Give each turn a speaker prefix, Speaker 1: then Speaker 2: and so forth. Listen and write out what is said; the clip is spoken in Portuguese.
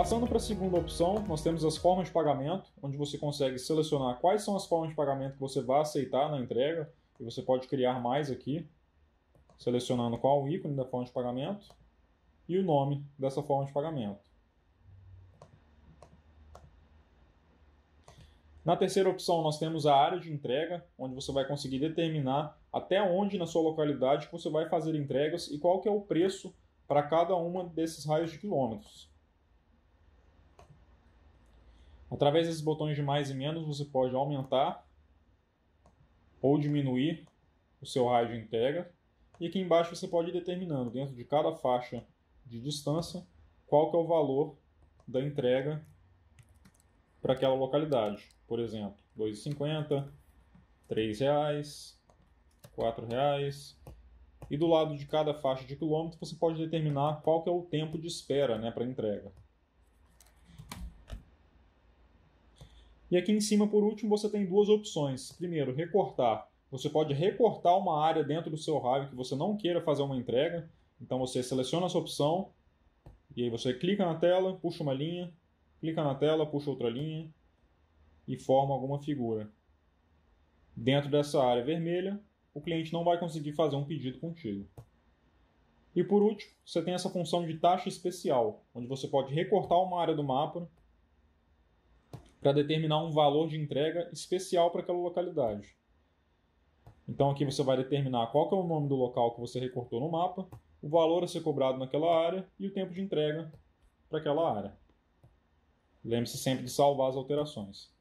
Speaker 1: Passando para a segunda opção, nós temos as formas de pagamento, onde você consegue selecionar quais são as formas de pagamento que você vai aceitar na entrega, e você pode criar mais aqui, selecionando qual o ícone da forma de pagamento e o nome dessa forma de pagamento. Na terceira opção, nós temos a área de entrega, onde você vai conseguir determinar até onde na sua localidade você vai fazer entregas e qual que é o preço para cada uma desses raios de quilômetros. Através desses botões de mais e menos, você pode aumentar ou diminuir o seu raio de entrega. E aqui embaixo você pode ir determinando, dentro de cada faixa de distância, qual que é o valor da entrega para aquela localidade. Por exemplo, R$ 2,50, R$ 3,00, R$ 4,00. E do lado de cada faixa de quilômetro, você pode determinar qual que é o tempo de espera né, para entrega. E aqui em cima, por último, você tem duas opções. Primeiro, recortar. Você pode recortar uma área dentro do seu raio que você não queira fazer uma entrega. Então você seleciona essa opção e aí você clica na tela, puxa uma linha, clica na tela, puxa outra linha e forma alguma figura. Dentro dessa área vermelha, o cliente não vai conseguir fazer um pedido contigo. E por último, você tem essa função de taxa especial, onde você pode recortar uma área do mapa para determinar um valor de entrega especial para aquela localidade. Então aqui você vai determinar qual é o nome do local que você recortou no mapa, o valor a ser cobrado naquela área e o tempo de entrega para aquela área. Lembre-se sempre de salvar as alterações.